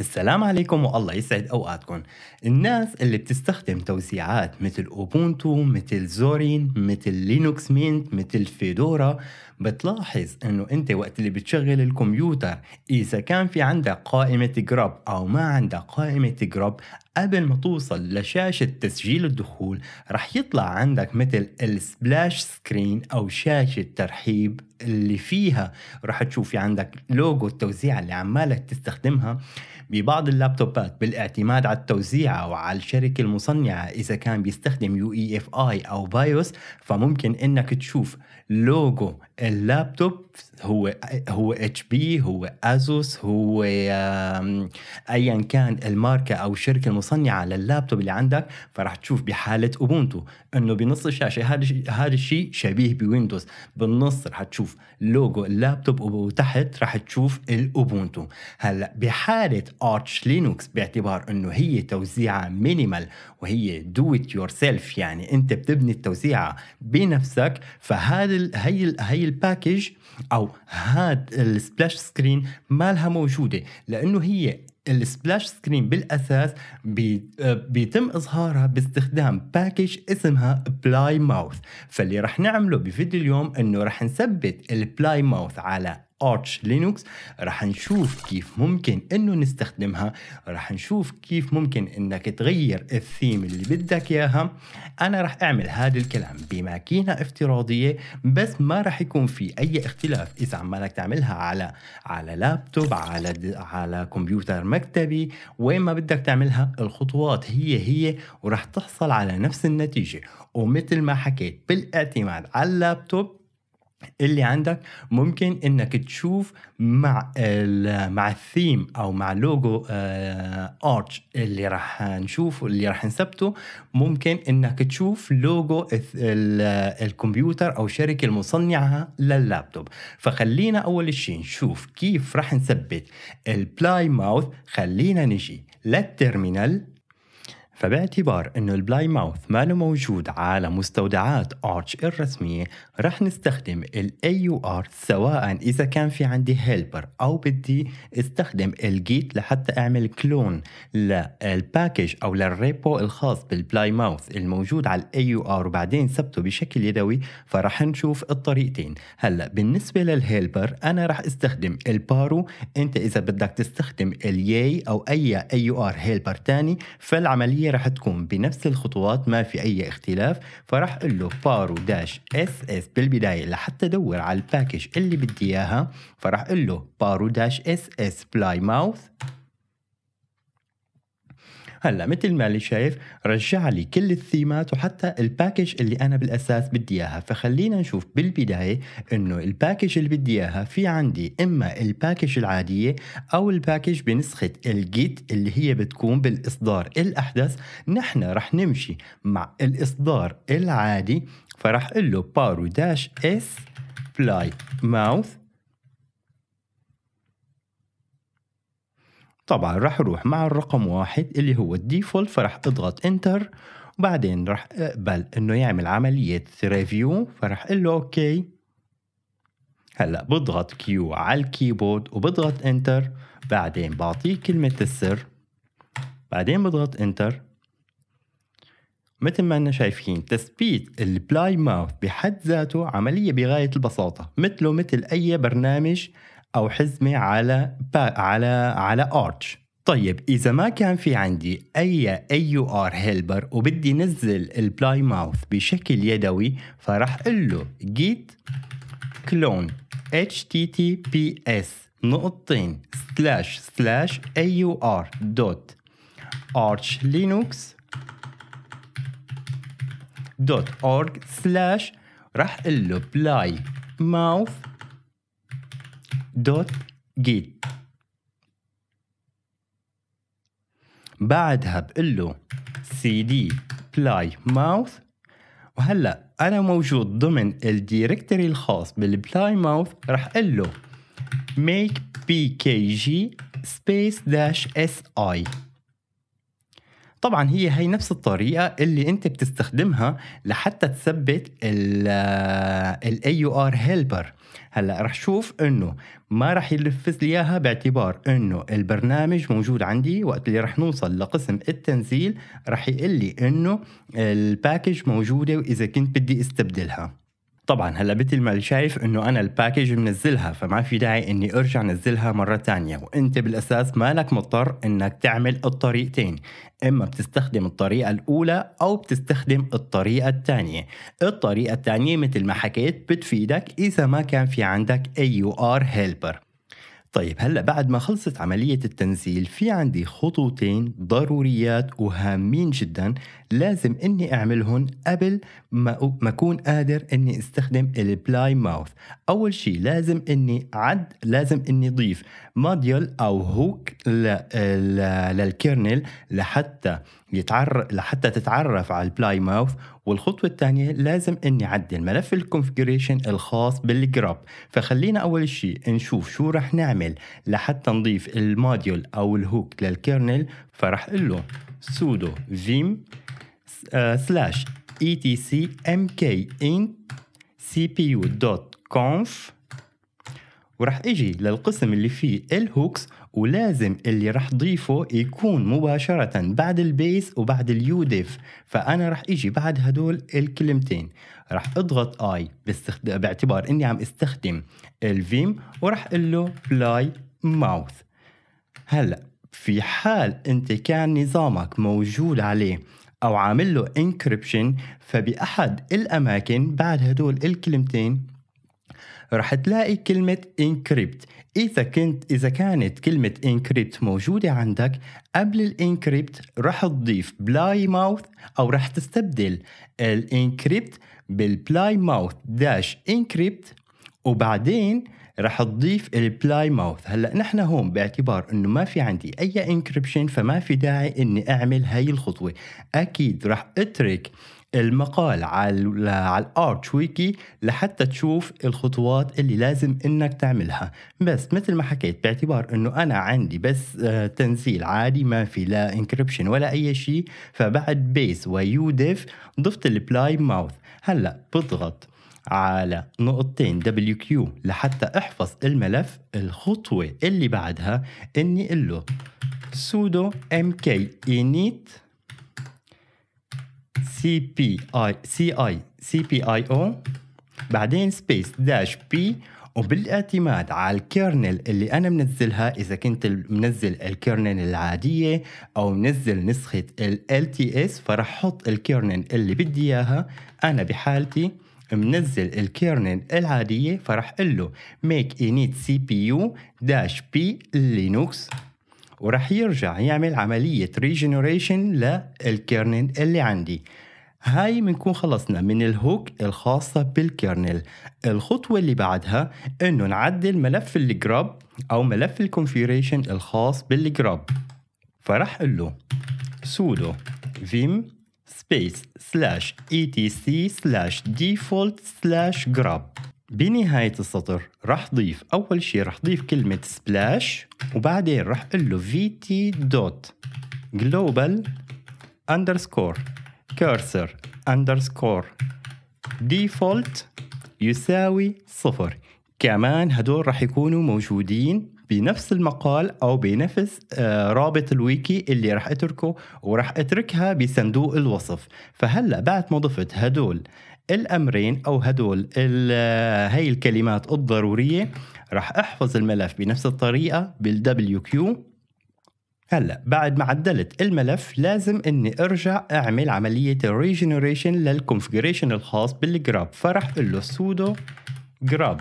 السلام عليكم والله يسعد اوقاتكم الناس اللي بتستخدم توسيعات مثل اوبونتو مثل زورين مثل لينوكس مينت مثل فيدورا بتلاحظ انه انت وقت اللي بتشغل الكمبيوتر اذا كان في عندك قائمة جراب او ما عندك قائمة جراب قبل ما توصل لشاشة تسجيل الدخول رح يطلع عندك مثل السبلاش سكرين أو شاشة ترحيب اللي فيها رح تشوف عندك لوجو التوزيع اللي عمالك تستخدمها ببعض اللابتوبات بالاعتماد على التوزيع أو على الشركة المصنعة إذا كان بيستخدم يو اي اف اي أو بايوس فممكن إنك تشوف لوجو اللابتوب هو هو اتش بي هو ازوس هو ايا كان الماركه او الشركه المصنعه متصنعه على اللابتوب اللي عندك فراح تشوف بحاله اوبونتو انه بنص الشاشه هذا هذا الشيء شبيه بويندوز بالنص راح تشوف لوجو اللابتوب وتحت راح تشوف الاوبونتو هلا بحاله ارتش لينوكس باعتبار انه هي توزيعه مينيمال وهي دو ات يور سيلف يعني انت بتبني التوزيعه بنفسك فهذا هي هي الباكج او هاد السبلاش سكرين مالها موجوده لانه هي السبلاش سكرين بالاساس آه، بيتم اظهارها باستخدام باكج اسمها بلاي ماوث فاللي رح نعمله بفيديو اليوم انه رح نثبت البلاي ماوث على ارتش لينوكس راح نشوف كيف ممكن انه نستخدمها راح نشوف كيف ممكن انك تغير الثيم اللي بدك اياها انا راح اعمل هذا الكلام بماكينه افتراضيه بس ما راح يكون في اي اختلاف اذا عمالك تعملها على على لابتوب على على كمبيوتر مكتبي وين ما بدك تعملها الخطوات هي هي وراح تحصل على نفس النتيجه ومثل ما حكيت بالاعتماد على اللابتوب اللي عندك ممكن انك تشوف مع مع الثيم او مع لوجو آه، ارتش اللي راح نشوفه اللي راح نثبته ممكن انك تشوف لوجو الكمبيوتر او الشركه المصنعه لللابتوب فخلينا اول شيء نشوف كيف راح نثبت البلاي ماوث خلينا نجي للترمينال فباعتبار انه البلاي ماوث ما له موجود على مستودعات ارتش الرسمية رح نستخدم ال AUR سواء اذا كان في عندي هيلبر او بدي استخدم الجيت لحتى اعمل كلون للباكج او للريبو الخاص بالبلاي ماوث الموجود على ال AUR وبعدين ثبته بشكل يدوي فرح نشوف الطريقتين هلا بالنسبة للهيلبر انا رح استخدم البارو انت اذا بدك تستخدم الياي او اي AUR هيلبر تاني فالعملية رح تكون بنفس الخطوات ما في اي اختلاف فرح اقول له بارو داش اس اس بالبدايه لحتى ادور على الباكج اللي بدي اياها فرح اقول له بارو داش اس اس بلاي ماوث هلا مثل ما اللي شايف رجع لي كل الثيمات وحتى الباكج اللي انا بالاساس بدي اياها فخلينا نشوف بالبدايه انه الباكج اللي بدي اياها في عندي اما الباكج العاديه او الباكج بنسخه الجيت اللي هي بتكون بالاصدار الاحدث نحن رح نمشي مع الاصدار العادي فرح اقول له داش اس بلاي ماوث طبعا راح اروح مع الرقم واحد اللي هو الديفولت فراح اضغط انتر وبعدين راح اقبل آه، انه يعمل عملية ريفيو فراح اقول له اوكي هلا بضغط كيو على الكيبورد وبضغط انتر بعدين بعطيه كلمة السر بعدين بضغط انتر مثل ما انا شايفين تثبيت البلاي ماوث بحد ذاته عملية بغاية البساطة مثله مثل أي برنامج او حزمه على با على على ارتش طيب اذا ما كان في عندي اي اي ار هيلبر وبدي نزل البلاي ماوث بشكل يدوي فراح اقول له جيت كلون اتش تي تي بي اس نقطتين سلاش سلاش اي ار دوت ارتش لينوكس دوت اورج سلاش راح اقول له بلاي ماوث دوت جيت بعدها بقول له سي دي بلاي ماوث وهلا انا موجود ضمن الديركتوري الخاص بالبلاي ماوث رح اقول له ميك بي كي جي سبيس داش اس اي طبعا هي هي نفس الطريقه اللي انت بتستخدمها لحتى تثبت الاي يو ار هيلبر هلا رح شوف انه ما رح يلفز لي اياها باعتبار انه البرنامج موجود عندي وقت اللي رح نوصل لقسم التنزيل رح يقول لي انه الباكج موجوده واذا كنت بدي استبدلها طبعا هلا مثل ما شايف انه انا الباكج منزلها فما في داعي اني ارجع نزلها مره تانية وانت بالاساس لك مضطر انك تعمل الطريقتين اما بتستخدم الطريقه الاولى او بتستخدم الطريقه الثانيه الطريقه الثانيه مثل ما حكيت بتفيدك اذا ما كان في عندك اي يو ار هيلبر طيب هلا بعد ما خلصت عملية التنزيل في عندي خطوتين ضروريات وهامين جدا لازم اني اعملهن قبل ما ما اكون قادر اني استخدم البلاي ماوث اول شيء لازم اني عد لازم اني ضيف موديول او هوك للكيرنل لحتى يتعرف لحتى تتعرف على البلاي ماوث والخطوة الثانية لازم اني عدل ملف الكونفجريشن الخاص بالجراب فخلينا اول شيء نشوف شو رح نعمل لحتى نضيف الموديول او الهوك للكيرنل فرح اقول له sudo vim euh, slash etc mkin cpu.conf وراح اجي للقسم اللي فيه الهوكس ولازم اللي راح ضيفه يكون مباشرة بعد البيس وبعد اليو ديف فأنا راح اجي بعد هدول الكلمتين راح اضغط اي باعتبار اني عم استخدم الفيم وراح اقول له بلاي ماوث هلا في حال أنت كان نظامك موجود عليه أو عامل له انكربشن فبأحد الأماكن بعد هدول الكلمتين رح تلاقي كلمة انكريبت إذا كنت إذا كانت كلمة انكريبت موجودة عندك قبل الانكريبت رح تضيف بلاي ماوث أو رح تستبدل الانكريبت بالبلاي ماوث داش انكريبت وبعدين رح تضيف البلاي ماوث هلا نحن هون باعتبار انه ما في عندي اي انكربشن فما في داعي اني اعمل هاي الخطوه اكيد رح اترك المقال على على الارتش ويكي لحتى تشوف الخطوات اللي لازم انك تعملها بس مثل ما حكيت باعتبار انه انا عندي بس آه، تنزيل عادي ما في لا انكربشن ولا اي شيء فبعد بيس ويوديف ضفت البلاي ماوث هلا بضغط على نقطتين WQ لحتى احفظ الملف الخطوة اللي بعدها اني اقول له sudo mk init cpi ci cpio بعدين space dash p وبالاعتماد على الكيرنل اللي انا منزلها اذا كنت منزل الكيرنل العاديه او منزل نسخه ال LTS فرح احط الكيرنل اللي بدي اياها انا بحالتي منزل الكيرنل العادية فرح قل له make init cpu dash p linux ورح يرجع يعمل عملية ريجنريشن للكيرنل اللي عندي هاي بنكون خلصنا من الهوك الخاصة بالكيرنل الخطوة اللي بعدها انه نعدل ملف الجراب او ملف الكونفيريشن الخاص بالجراب فرح قل له sudo vim space slash etc slash default slash grab بنهاية السطر راح ضيف أول شي راح ضيف كلمة splash وبعدين راح قل له vt dot global underscore cursor underscore default يساوي صفر كمان هدول راح يكونوا موجودين بنفس المقال او بنفس آه، رابط الويكي اللي راح اتركه وراح اتركها بصندوق الوصف فهلا بعد ما ضفت هدول الامرين او هدول هي آه، الكلمات الضروريه راح احفظ الملف بنفس الطريقه بالدبليو كيو هلا بعد ما عدلت الملف لازم اني ارجع اعمل عمليه الريجنريشن للكونفجريشن الخاص بالجراب فرح اقول له سودو جراب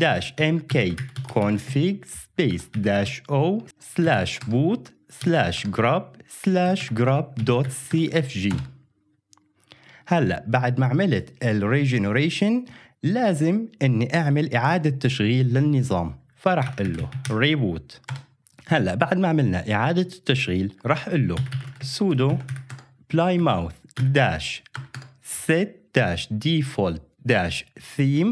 داش ام كي كونفيج سبيس داش او سلاش بوت سلاش جراب سلاش جراب دوت سي اف جي هلا بعد ما عملت الريجنريشن لازم اني اعمل اعادة تشغيل للنظام فرح اقول له ريبوت هلا بعد ما عملنا اعادة التشغيل راح اقول له sudo plymouth داش set داش default داش theme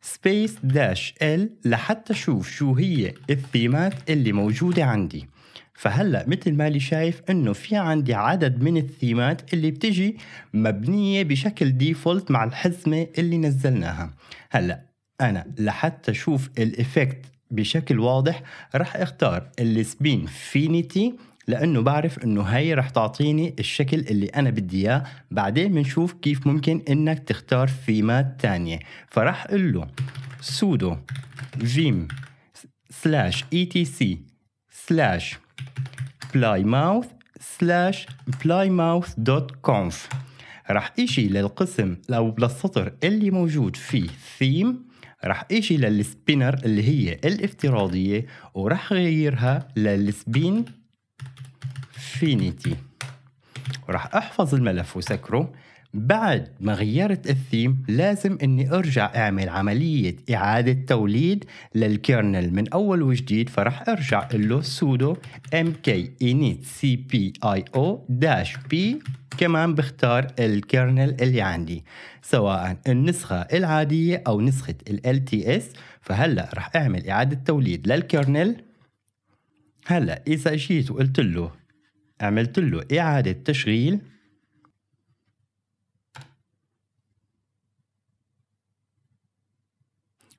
سبيس داش ال لحتى شوف شو هي الثيمات اللي موجوده عندي فهلا مثل ما لي شايف انه في عندي عدد من الثيمات اللي بتجي مبنيه بشكل ديفولت مع الحزمه اللي نزلناها هلا انا لحتى شوف الافكت بشكل واضح راح اختار السبين فينيتي لانه بعرف انه هي رح تعطيني الشكل اللي انا بدي اياه بعدين بنشوف كيف ممكن انك تختار فيمات تانية فرح اقول له sudo vim slash etc slash plymouth slash plymouth.conf رح اجي للقسم او للسطر اللي موجود فيه ثيم رح اجي للسبينر اللي هي الافتراضية ورح غيرها للسبين انفينيتي وراح احفظ الملف وسكره بعد ما غيرت الثيم لازم اني ارجع اعمل عملية اعادة توليد للكيرنل من اول وجديد فرح ارجع له sudo mk init cpio p كمان بختار الكيرنل اللي عندي سواء النسخة العادية او نسخة ال LTS فهلا رح اعمل اعادة توليد للكيرنل هلا اذا جيت وقلت له عملت له إعادة تشغيل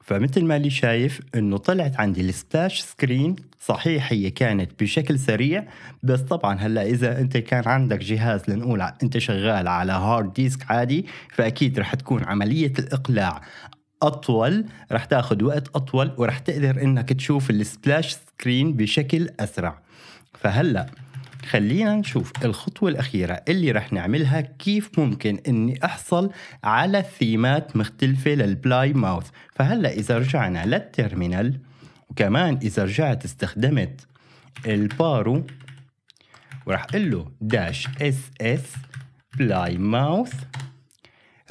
فمثل ما لي شايف انه طلعت عندي السبلاش سكرين صحيح هي كانت بشكل سريع بس طبعا هلا اذا انت كان عندك جهاز لنقول انت شغال على هارد ديسك عادي فاكيد رح تكون عمليه الاقلاع اطول رح تاخذ وقت اطول ورح تقدر انك تشوف السبلاش سكرين بشكل اسرع فهلا خلينا نشوف الخطوة الأخيرة اللي رح نعملها كيف ممكن إني أحصل على ثيمات مختلفة للبلاي ماوث فهلأ إذا رجعنا للترمينال وكمان إذا رجعت استخدمت البارو ورح اقول له داش اس اس بلاي ماوث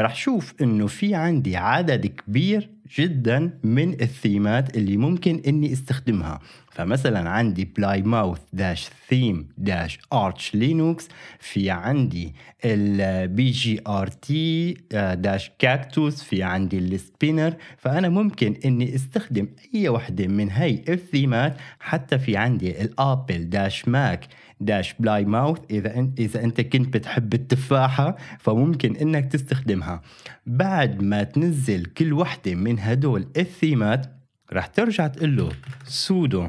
رح شوف انه في عندي عدد كبير جدا من الثيمات اللي ممكن اني استخدمها فمثلا عندي بلاي ماوث داش ثيم داش ارتش لينوكس في عندي البي جي ار تي آه، داش كاكتوس في عندي السبينر فانا ممكن اني استخدم اي وحده من هي الثيمات حتى في عندي الابل داش ماك داش بلاي ماوث اذا انت اذا انت كنت بتحب التفاحه فممكن انك تستخدمها بعد ما تنزل كل وحده من هدول الثيمات رح ترجع تقول له سودو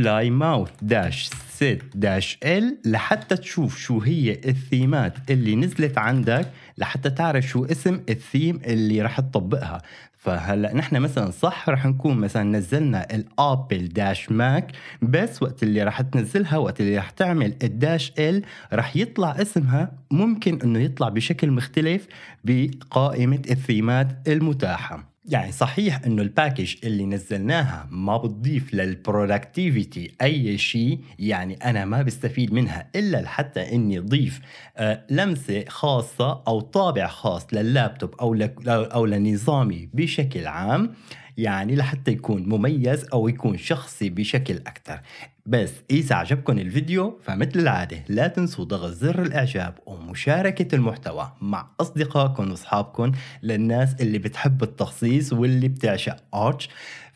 بلايماوث داش سيت داش ال لحتى تشوف شو هي الثيمات اللي نزلت عندك لحتى تعرف شو اسم الثيم اللي رح تطبقها فهلا نحن مثلا صح رح نكون مثلا نزلنا الابل داش ماك بس وقت اللي رح تنزلها وقت اللي رح تعمل الداش ال رح يطلع اسمها ممكن انه يطلع بشكل مختلف بقائمه الثيمات المتاحه يعني صحيح انه الباكج اللي نزلناها ما بتضيف للبرودكتيفيتي اي شيء يعني انا ما بستفيد منها الا لحتى اني ضيف آه، لمسه خاصه او طابع خاص لللابتوب او او لنظامي بشكل عام يعني لحتى يكون مميز أو يكون شخصي بشكل أكثر بس إذا عجبكم الفيديو فمثل العادة لا تنسوا ضغط زر الإعجاب ومشاركة المحتوى مع أصدقائكم وأصحابكم للناس اللي بتحب التخصيص واللي بتعشق آرتش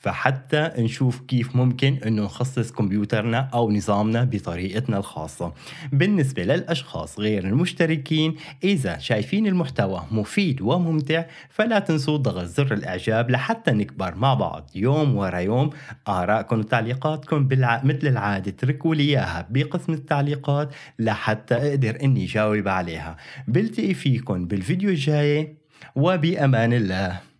فحتى نشوف كيف ممكن انه نخصص كمبيوترنا او نظامنا بطريقتنا الخاصة بالنسبة للاشخاص غير المشتركين اذا شايفين المحتوى مفيد وممتع فلا تنسوا ضغط زر الاعجاب لحتى نكبر مع بعض يوم ورا يوم ارائكم وتعليقاتكم بالع... مثل العادة اتركوا لي اياها بقسم التعليقات لحتى اقدر اني جاوب عليها بلتقي فيكم بالفيديو الجاي وبامان الله